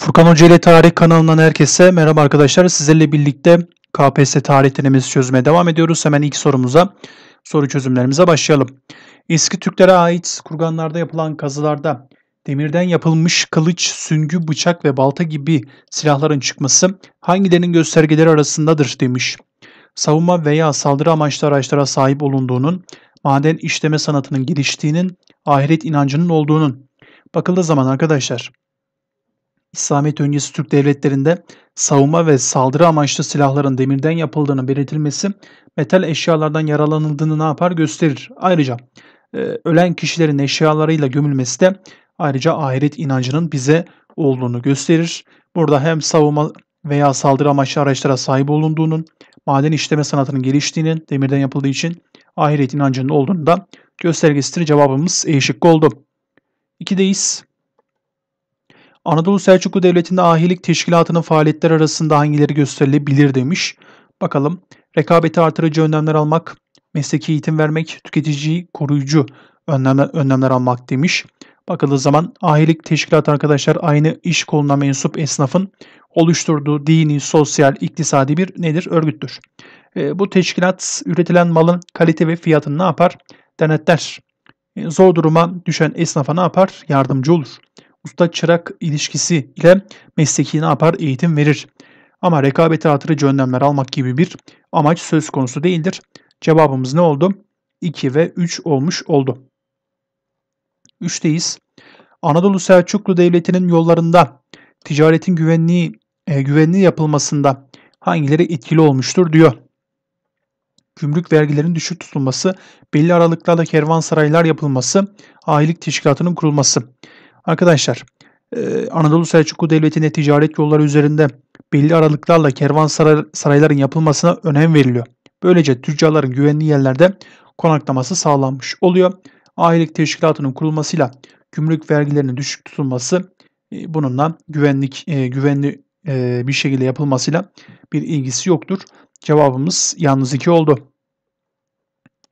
Furkan Hoca ile Tarih kanalından herkese merhaba arkadaşlar. Sizlerle birlikte KPSS tarih denemesi çözmeye devam ediyoruz. Hemen ilk sorumuza, soru çözümlerimize başlayalım. Eski Türklere ait kurganlarda yapılan kazılarda demirden yapılmış kılıç, süngü, bıçak ve balta gibi silahların çıkması hangilerinin göstergeleri arasındadır demiş. Savunma veya saldırı amaçlı araçlara sahip olunduğunun, maden işleme sanatının geliştiğinin, ahiret inancının olduğunun. Bakıldığı zaman arkadaşlar İslamiyet öncesi Türk devletlerinde savunma ve saldırı amaçlı silahların demirden yapıldığını belirtilmesi metal eşyalardan yaralanıldığını ne yapar gösterir. Ayrıca e, ölen kişilerin eşyalarıyla gömülmesi de ayrıca ahiret inancının bize olduğunu gösterir. Burada hem savunma veya saldırı amaçlı araçlara sahip olunduğunun, maden işleme sanatının geliştiğinin, demirden yapıldığı için ahiret inancının olduğunu da göstergesidir. Cevabımız E şıkkı oldu. 2'deyiz. Anadolu Selçuklu Devleti'nde ahilik teşkilatının faaliyetler arasında hangileri gösterilebilir demiş. Bakalım rekabeti artırıcı önlemler almak, mesleki eğitim vermek, tüketiciyi koruyucu önlemler, önlemler almak demiş. Bakıldığı zaman ahilik teşkilat arkadaşlar aynı iş koluna mensup esnafın oluşturduğu dini, sosyal, iktisadi bir nedir? Örgüttür. E, bu teşkilat üretilen malın kalite ve fiyatını ne yapar? Denetler. E, zor duruma düşen esnafa ne yapar? Yardımcı olur usta-çırak ilişkisi ile mesleki ne yapar? Eğitim verir. Ama rekabeti artırıcı önlemler almak gibi bir amaç söz konusu değildir. Cevabımız ne oldu? 2 ve 3 olmuş oldu. 3'teyiz. Anadolu Selçuklu Devleti'nin yollarında ticaretin güvenliği, e, güvenli yapılmasında hangileri etkili olmuştur diyor. Gümrük vergilerinin düşük tutulması, belli aralıklarla kervansaraylar yapılması, aylık teşkilatının kurulması. Arkadaşlar e, Anadolu Selçuklu Devleti'nde ticaret yolları üzerinde belli aralıklarla kervan saray, sarayların yapılmasına önem veriliyor. Böylece tüccarların güvenli yerlerde konaklaması sağlanmış oluyor. Ailelik teşkilatının kurulmasıyla gümrük vergilerinin düşük tutulması e, bununla güvenlik e, güvenli bir şekilde yapılmasıyla bir ilgisi yoktur. Cevabımız yalnız 2 oldu.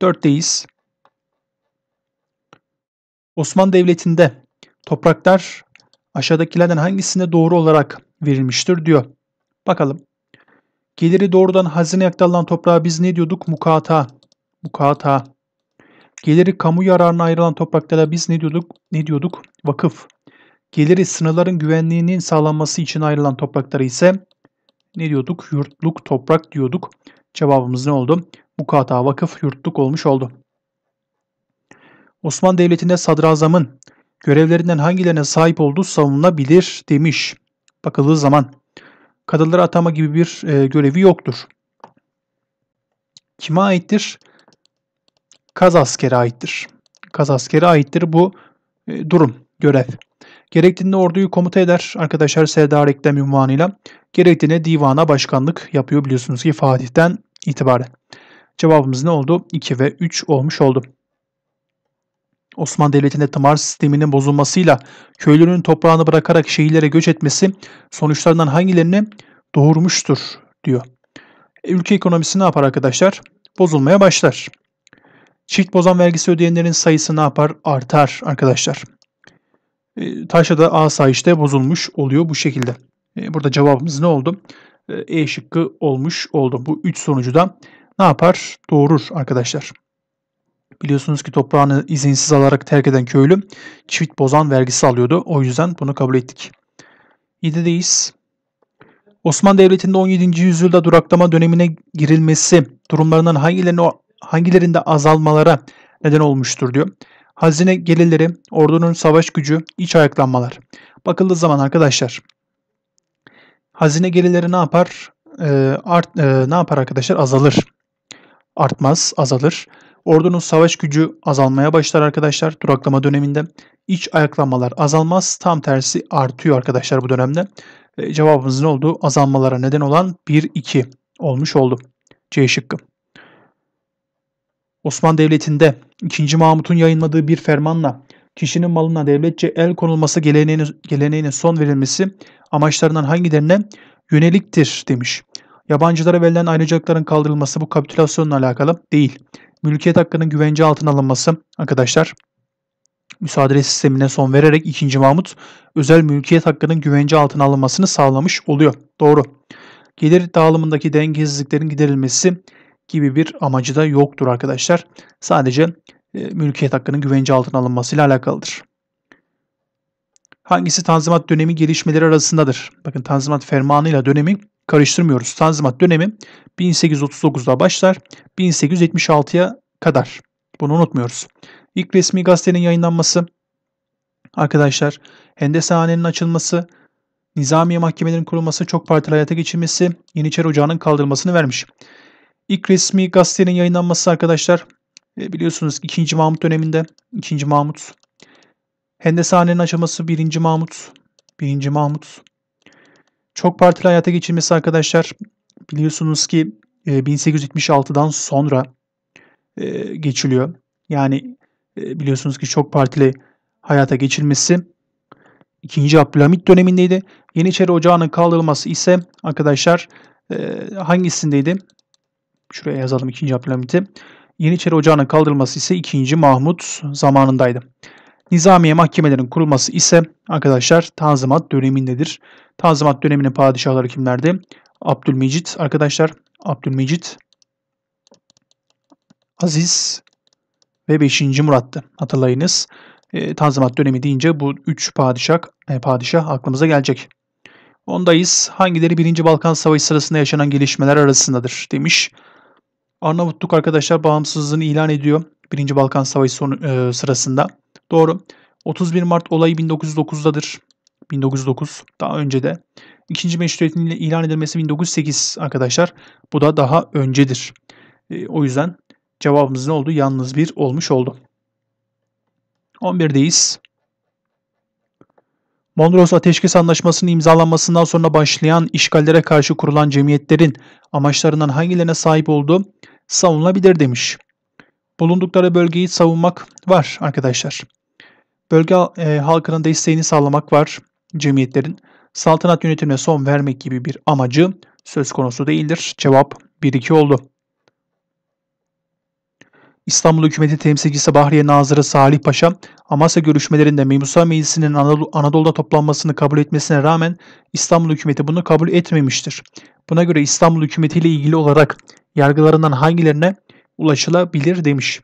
4'teyiz. Osmanlı Devleti'nde Topraklar aşağıdakilerden hangisine doğru olarak verilmiştir diyor. Bakalım. Geliri doğrudan hazine aktarılan toprağa biz ne diyorduk? Mukata. Mukata. Geliri kamu yararına ayrılan topraklara biz ne diyorduk? Ne diyorduk? Vakıf. Geliri sınırların güvenliğinin sağlanması için ayrılan topraklara ise ne diyorduk? Yurtluk toprak diyorduk. Cevabımız ne oldu? Mukata vakıf yurtluk olmuş oldu. Osmanlı Devleti'nde sadrazamın görevlerinden hangilerine sahip olduğu savunulabilir demiş. Bakıldığı zaman kadınlara atama gibi bir e, görevi yoktur. Kime aittir? Kaz askeri aittir. Kaz askeri aittir bu e, durum, görev. Gerektiğinde orduyu komuta eder arkadaşlar Serdar Ekrem ünvanıyla. Gerektiğinde divana başkanlık yapıyor biliyorsunuz ki Fatih'ten itibaren. Cevabımız ne oldu? 2 ve 3 olmuş oldu. Osmanlı Devleti'nde tımar sisteminin bozulmasıyla köylünün toprağını bırakarak şehirlere göç etmesi sonuçlarından hangilerini doğurmuştur diyor. E, ülke ekonomisi ne yapar arkadaşlar? Bozulmaya başlar. Çift bozan vergisi ödeyenlerin sayısı ne yapar? Artar arkadaşlar. E, taşada asayişte bozulmuş oluyor bu şekilde. E, burada cevabımız ne oldu? E, e şıkkı olmuş oldu. Bu üç sonucu da ne yapar? Doğurur arkadaşlar. Biliyorsunuz ki toprağını izinsiz alarak terk eden köylü çift bozan vergisi alıyordu. O yüzden bunu kabul ettik. 7'deyiz. Osmanlı Devleti'nde 17. yüzyılda duraklama dönemine girilmesi durumlarından hangilerine, hangilerinde azalmalara neden olmuştur diyor. Hazine gelirleri, ordunun savaş gücü, iç ayaklanmalar. Bakıldığı zaman arkadaşlar hazine gelirleri ne yapar? E, art, e, ne yapar arkadaşlar? Azalır. Artmaz, azalır. Ordunun savaş gücü azalmaya başlar arkadaşlar duraklama döneminde. İç ayaklanmalar azalmaz tam tersi artıyor arkadaşlar bu dönemde. E, cevabımızın olduğu azalmalara neden olan 1-2 olmuş oldu. C şıkkı. Osman Devleti'nde 2. Mahmut'un yayınladığı bir fermanla kişinin malına devletçe el konulması geleneğine, geleneğine son verilmesi amaçlarından hangilerine yöneliktir demiş. Yabancılara verilen ayrıcalıkların kaldırılması bu kapitülasyonla alakalı değil mülkiyet hakkının güvence altına alınması arkadaşlar müsaade sistemine son vererek 2. Mahmut özel mülkiyet hakkının güvence altına alınmasını sağlamış oluyor. Doğru. Gelir dağılımındaki dengesizliklerin giderilmesi gibi bir amacı da yoktur arkadaşlar. Sadece e, mülkiyet hakkının güvence altına alınmasıyla alakalıdır. Hangisi Tanzimat dönemi gelişmeleri arasındadır? Bakın Tanzimat fermanıyla dönemi karıştırmıyoruz. Tanzimat dönemi 1839'da başlar, 1876'ya kadar. Bunu unutmuyoruz. İlk resmi gazetenin yayınlanması, arkadaşlar Hendesehanenin açılması, Nizamiye mahkemelerin kurulması, çok partili hayata geçirmesi, Yeniçeri Ocağı'nın kaldırılmasını vermiş. İlk resmi gazetenin yayınlanması arkadaşlar e, biliyorsunuz 2. Mahmut döneminde 2. Mahmut Hendesehanenin açılması 1. Mahmut 1. Mahmut çok partili hayata geçirmesi arkadaşlar biliyorsunuz ki 1876'dan e, sonra e, geçiliyor. Yani e, biliyorsunuz ki çok partili hayata geçirmesi 2. Abdülhamit dönemindeydi. Yeniçeri Ocağı'nın kaldırılması ise arkadaşlar hangisindeydi? Şuraya yazalım 2. Abdülhamit'i. Yeniçeri Ocağı'nın kaldırılması ise 2. Mahmut zamanındaydı. Nizamiye mahkemelerin kurulması ise arkadaşlar Tanzimat dönemindedir. Tanzimat döneminin padişahları kimlerdi? Abdülmecit arkadaşlar. Abdülmecit, Aziz ve 5. Murat'tı. Hatırlayınız. E, Tanzimat dönemi deyince bu 3 padişah, e, padişah aklımıza gelecek. Ondayız. Hangileri 1. Balkan Savaşı sırasında yaşanan gelişmeler arasındadır demiş. Arnavutluk arkadaşlar bağımsızlığını ilan ediyor. 1. Balkan Savaşı son, e, sırasında. Doğru. 31 Mart olayı 1909'dadır. 1909 daha önce de. İkinci Meşrutiyetin ilan edilmesi 1908 arkadaşlar. Bu da daha öncedir. E, o yüzden cevabımız ne oldu? Yalnız bir olmuş oldu. 11'deyiz. Mondros Ateşkes Anlaşması'nın imzalanmasından sonra başlayan işgallere karşı kurulan cemiyetlerin amaçlarından hangilerine sahip olduğu savunulabilir demiş. Bulundukları bölgeyi savunmak var arkadaşlar. Bölge e, halkının desteğini sağlamak var cemiyetlerin. Saltanat yönetimine son vermek gibi bir amacı söz konusu değildir. Cevap 1-2 oldu. İstanbul Hükümeti Temsilcisi Bahriye Nazırı Salih Paşa, Amasya görüşmelerinde Memusa Meclisi'nin Anadolu'da toplanmasını kabul etmesine rağmen İstanbul Hükümeti bunu kabul etmemiştir. Buna göre İstanbul Hükümeti ile ilgili olarak yargılarından hangilerine ulaşılabilir demiş.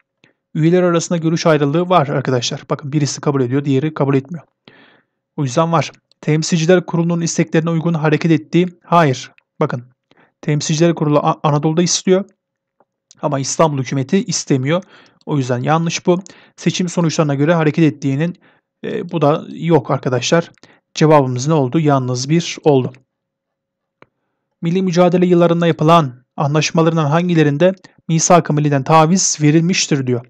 Üyeler arasında görüş ayrılığı var arkadaşlar. Bakın birisi kabul ediyor, diğeri kabul etmiyor. O yüzden var. Temsilciler Kurulu'nun isteklerine uygun hareket ettiği, hayır. Bakın Temsilciler Kurulu Anadolu'da istiyor ama İstanbul hükümeti istemiyor. O yüzden yanlış bu. Seçim sonuçlarına göre hareket ettiğinin e, bu da yok arkadaşlar. Cevabımız ne oldu? Yalnız bir oldu. Milli mücadele yıllarında yapılan anlaşmalarından hangilerinde misak-ı milliden taviz verilmiştir diyor.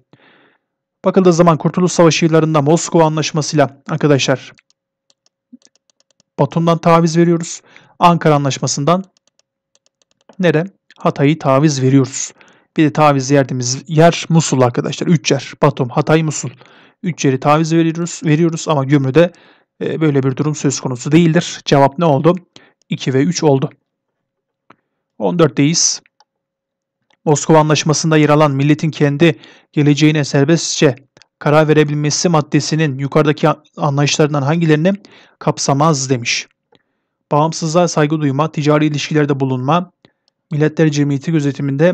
Bakıldığı zaman Kurtuluş Savaşı yıllarında Moskova Anlaşması'yla arkadaşlar Batum'dan taviz veriyoruz. Ankara Anlaşması'ndan nere? Hatay'ı taviz veriyoruz. Bir de taviz yerdiğimiz yer Musul arkadaşlar. Üç yer. Batum, Hatay, Musul. Üç yeri taviz veriyoruz, veriyoruz ama Gümrü'de e, böyle bir durum söz konusu değildir. Cevap ne oldu? 2 ve 3 oldu. 14'teyiz. Moskova Anlaşması'nda yer alan milletin kendi geleceğine serbestçe karar verebilmesi maddesinin yukarıdaki anlayışlarından hangilerini kapsamaz demiş. Bağımsızlığa saygı duyma, ticari ilişkilerde bulunma, milletler cemiyeti gözetiminde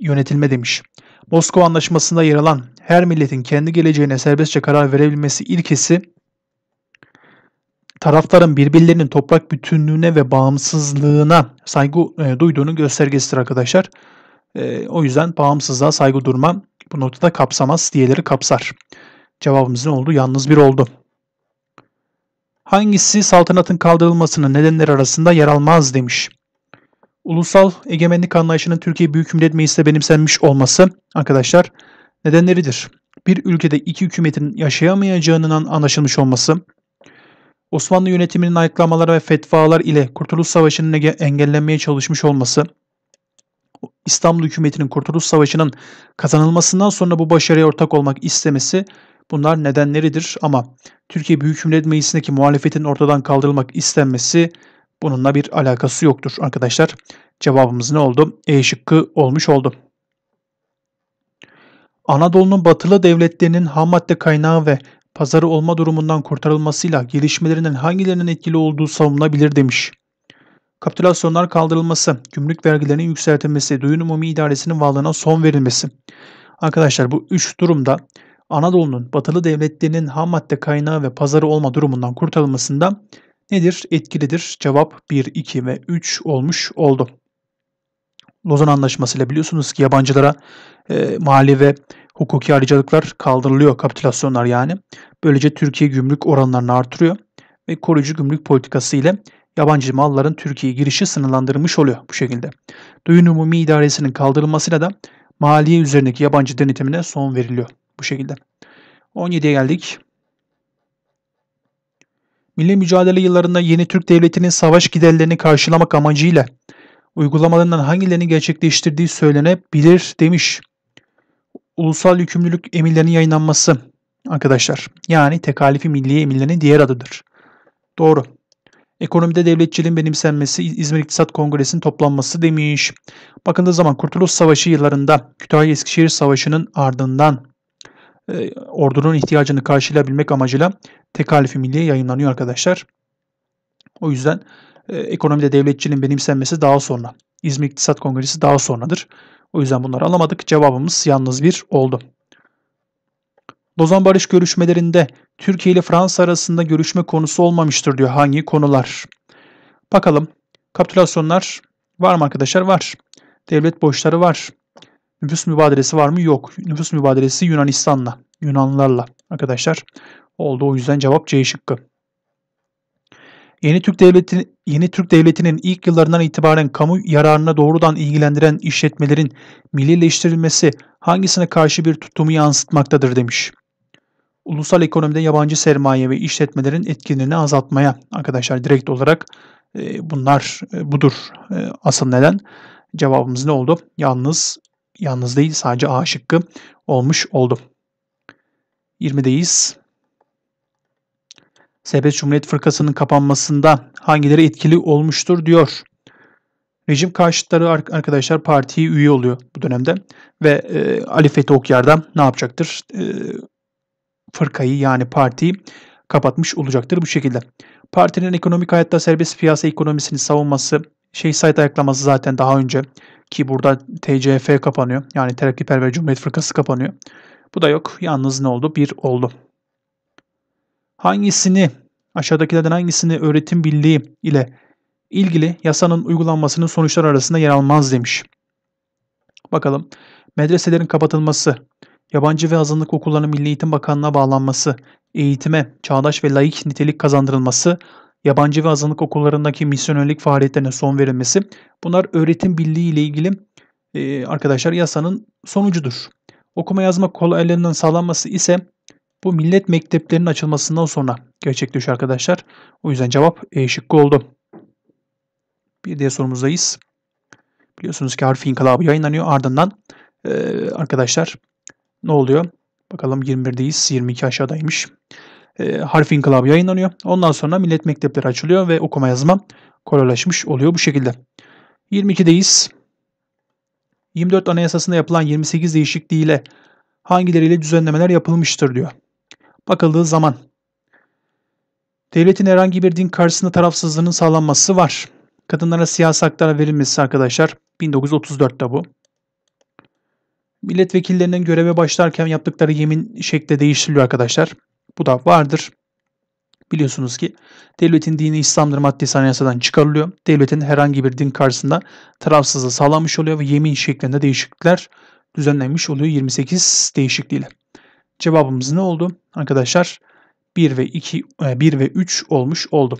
yönetilme demiş. Moskova Anlaşması'nda yer alan her milletin kendi geleceğine serbestçe karar verebilmesi ilkesi tarafların birbirlerinin toprak bütünlüğüne ve bağımsızlığına saygı e, duyduğunun göstergesidir arkadaşlar. Ee, o yüzden bağımsızlığa saygı durma bu noktada kapsamaz, diğerleri kapsar. Cevabımız ne oldu? Yalnız bir oldu. Hangisi saltanatın kaldırılmasının nedenleri arasında yer almaz demiş. Ulusal egemenlik anlayışının Türkiye Büyük Millet Meclisi'nde benimsenmiş olması arkadaşlar nedenleridir. Bir ülkede iki hükümetin yaşayamayacağından anlaşılmış olması, Osmanlı yönetiminin ayıklamaları ve fetvalar ile Kurtuluş Savaşı'nın engellenmeye çalışmış olması, İstanbul hükümetinin Kurtuluş Savaşı'nın kazanılmasından sonra bu başarıya ortak olmak istemesi bunlar nedenleridir ama Türkiye Büyük Millet Meclisi'ndeki muhalefetin ortadan kaldırılmak istenmesi bununla bir alakası yoktur arkadaşlar. Cevabımız ne oldu? E şıkkı olmuş oldu. Anadolu'nun batılı devletlerinin ham madde kaynağı ve pazarı olma durumundan kurtarılmasıyla gelişmelerinin hangilerinin etkili olduğu savunulabilir demiş. Kapitülasyonlar kaldırılması, gümrük vergilerinin yükseltilmesi, duyun umumi idaresinin varlığına son verilmesi. Arkadaşlar bu üç durumda Anadolu'nun batılı devletlerinin ham madde kaynağı ve pazarı olma durumundan kurtarılmasında nedir? Etkilidir. Cevap 1, 2 ve 3 olmuş oldu. Lozan Anlaşması ile biliyorsunuz ki yabancılara e, mali ve hukuki ayrıcalıklar kaldırılıyor kapitülasyonlar yani. Böylece Türkiye gümrük oranlarını artırıyor ve koruyucu gümrük politikası ile yabancı malların Türkiye'ye girişi sınırlandırılmış oluyor bu şekilde. Düğün Umumi İdaresi'nin kaldırılmasıyla da maliye üzerindeki yabancı denetimine son veriliyor bu şekilde. 17'ye geldik. Milli mücadele yıllarında yeni Türk devletinin savaş giderlerini karşılamak amacıyla uygulamalarından hangilerini gerçekleştirdiği söylenebilir demiş. Ulusal yükümlülük emirlerinin yayınlanması arkadaşlar. Yani tekalifi milli emirlerinin diğer adıdır. Doğru. Ekonomide devletçiliğin benimsenmesi, İzmir İktisat Kongresi'nin toplanması demiş. Bakıldığı zaman Kurtuluş Savaşı yıllarında Kütahya-Eskişehir Savaşı'nın ardından e, ordunun ihtiyacını karşılayabilmek amacıyla Tekalifi Milliye yayınlanıyor arkadaşlar. O yüzden e, ekonomide devletçiliğin benimsenmesi daha sonra. İzmir İktisat Kongresi daha sonradır. O yüzden bunları alamadık. Cevabımız yalnız bir oldu. Lozan Barış görüşmelerinde Türkiye ile Fransa arasında görüşme konusu olmamıştır diyor. Hangi konular? Bakalım. Kapitülasyonlar var mı arkadaşlar? Var. Devlet borçları var. Nüfus mübadelesi var mı? Yok. Nüfus mübadelesi Yunanistan'la. Yunanlarla arkadaşlar. Oldu o yüzden cevap C şıkkı. Yeni Türk Devleti Yeni Türk Devleti'nin ilk yıllarından itibaren kamu yararına doğrudan ilgilendiren işletmelerin millileştirilmesi hangisine karşı bir tutumu yansıtmaktadır demiş ulusal ekonomide yabancı sermaye ve işletmelerin etkinliğini azaltmaya arkadaşlar direkt olarak e, bunlar e, budur e, asıl neden. Cevabımız ne oldu? Yalnız yalnız değil sadece A şıkkı olmuş oldu. 20'deyiz. Sebep Cumhuriyet Fırkası'nın kapanmasında hangileri etkili olmuştur diyor. Rejim karşıtları arkadaşlar partiyi üye oluyor bu dönemde ve e, Ali Fethi Okyar ne yapacaktır? E, fırkayı yani partiyi kapatmış olacaktır bu şekilde. Partinin ekonomik hayatta serbest piyasa ekonomisini savunması, şey sayt ayaklaması zaten daha önce ki burada TCF kapanıyor. Yani Terakkiperver Cumhuriyet Fırkası kapanıyor. Bu da yok. Yalnız ne oldu? Bir oldu. Hangisini aşağıdakilerden hangisini öğretim birliği ile ilgili yasanın uygulanmasının sonuçları arasında yer almaz demiş. Bakalım. Medreselerin kapatılması, yabancı ve azınlık okullarının Milli Eğitim Bakanlığı'na bağlanması, eğitime çağdaş ve layık nitelik kazandırılması, yabancı ve azınlık okullarındaki misyonerlik faaliyetlerine son verilmesi bunlar öğretim birliği ile ilgili e, arkadaşlar yasanın sonucudur. Okuma yazma kolaylarının sağlanması ise bu millet mekteplerinin açılmasından sonra gerçekleşiyor arkadaşlar. O yüzden cevap E şıkkı oldu. Bir diğer sorumuzdayız. Biliyorsunuz ki harfi inkılabı yayınlanıyor. Ardından e, arkadaşlar ne oluyor? Bakalım 21'deyiz. 22 aşağıdaymış. E, harf inkılabı yayınlanıyor. Ondan sonra millet mektepleri açılıyor ve okuma yazma kolaylaşmış oluyor bu şekilde. 22'deyiz. 24 Anayasası'nda yapılan 28 değişikliğiyle hangileriyle düzenlemeler yapılmıştır diyor. Bakıldığı zaman devletin herhangi bir din karşısında tarafsızlığının sağlanması var. Kadınlara siyasi haklar verilmesi arkadaşlar 1934'te bu milletvekillerinin göreve başlarken yaptıkları yemin şekli değiştiriliyor arkadaşlar. Bu da vardır. Biliyorsunuz ki devletin dini İslam'dır maddesi anayasadan çıkarılıyor. Devletin herhangi bir din karşısında tarafsızlığı sağlanmış oluyor ve yemin şeklinde değişiklikler düzenlenmiş oluyor 28 değişikliğiyle. Cevabımız ne oldu? Arkadaşlar 1 ve 2 1 e, ve 3 olmuş oldu.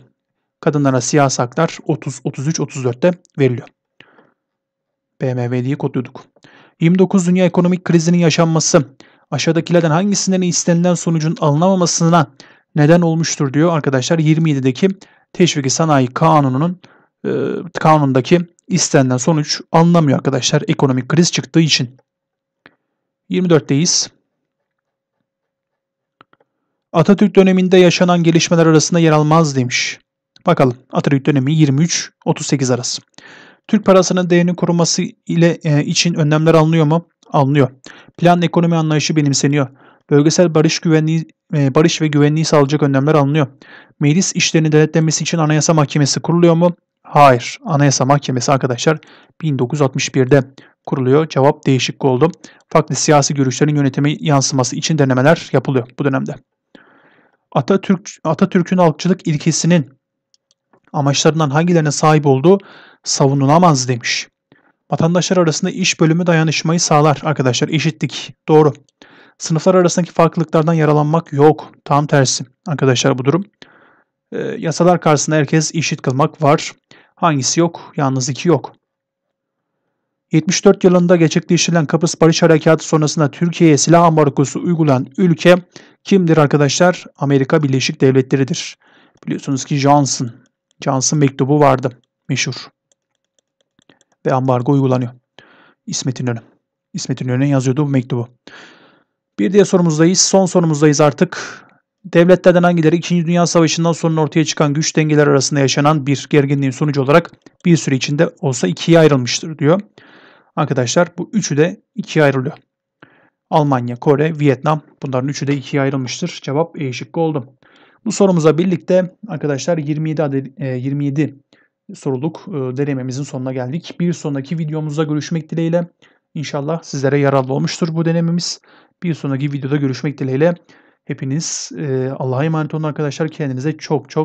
Kadınlara siyasi haklar 30 33 34'te veriliyor. BMW diye kodluyorduk. 29 Dünya Ekonomik Krizinin yaşanması aşağıdakilerden hangisinden istenilen sonucun alınamamasına neden olmuştur diyor arkadaşlar 27'deki Teşviki Sanayi Kanunu'nun e, kanundaki istenilen sonuç anlamıyor arkadaşlar ekonomik kriz çıktığı için. 24'teyiz. Atatürk döneminde yaşanan gelişmeler arasında yer almaz demiş. Bakalım Atatürk dönemi 23-38 arası. Türk parasının değerini koruması ile e, için önlemler alınıyor mu? Alınıyor. Plan ekonomi anlayışı benimseniyor. Bölgesel barış güvenliği e, barış ve güvenliği sağlayacak önlemler alınıyor. Meclis işlerini denetlemesi için Anayasa Mahkemesi kuruluyor mu? Hayır. Anayasa Mahkemesi arkadaşlar 1961'de kuruluyor. Cevap değişik oldu. Farklı siyasi görüşlerin yönetimi yansıması için denemeler yapılıyor bu dönemde. Atatürk Atatürk'ün halkçılık ilkesinin amaçlarından hangilerine sahip olduğu savunulamaz demiş. Vatandaşlar arasında iş bölümü dayanışmayı sağlar arkadaşlar. Eşitlik. Doğru. Sınıflar arasındaki farklılıklardan yaralanmak yok. Tam tersi arkadaşlar bu durum. E, yasalar karşısında herkes eşit kılmak var. Hangisi yok? Yalnız iki yok. 74 yılında gerçekleştirilen Kıbrıs Barış Harekatı sonrasında Türkiye'ye silah ambargosu uygulayan ülke kimdir arkadaşlar? Amerika Birleşik Devletleri'dir. Biliyorsunuz ki Johnson Johnson mektubu vardı. Meşhur. Ve ambargo uygulanıyor. İsmet İnönü. İsmet İnönü yazıyordu bu mektubu. Bir diğer sorumuzdayız. Son sorumuzdayız artık. Devletlerden hangileri 2. Dünya Savaşı'ndan sonra ortaya çıkan güç dengeleri arasında yaşanan bir gerginliğin sonucu olarak bir süre içinde olsa ikiye ayrılmıştır diyor. Arkadaşlar bu üçü de ikiye ayrılıyor. Almanya, Kore, Vietnam bunların üçü de ikiye ayrılmıştır. Cevap E şıkkı oldu. Bu sorumuza birlikte arkadaşlar 27 adet 27 e, soruluk e, denememizin sonuna geldik. Bir sonraki videomuzda görüşmek dileğiyle. İnşallah sizlere yararlı olmuştur bu denememiz. Bir sonraki videoda görüşmek dileğiyle. Hepiniz e, Allah'a emanet olun arkadaşlar. Kendinize çok çok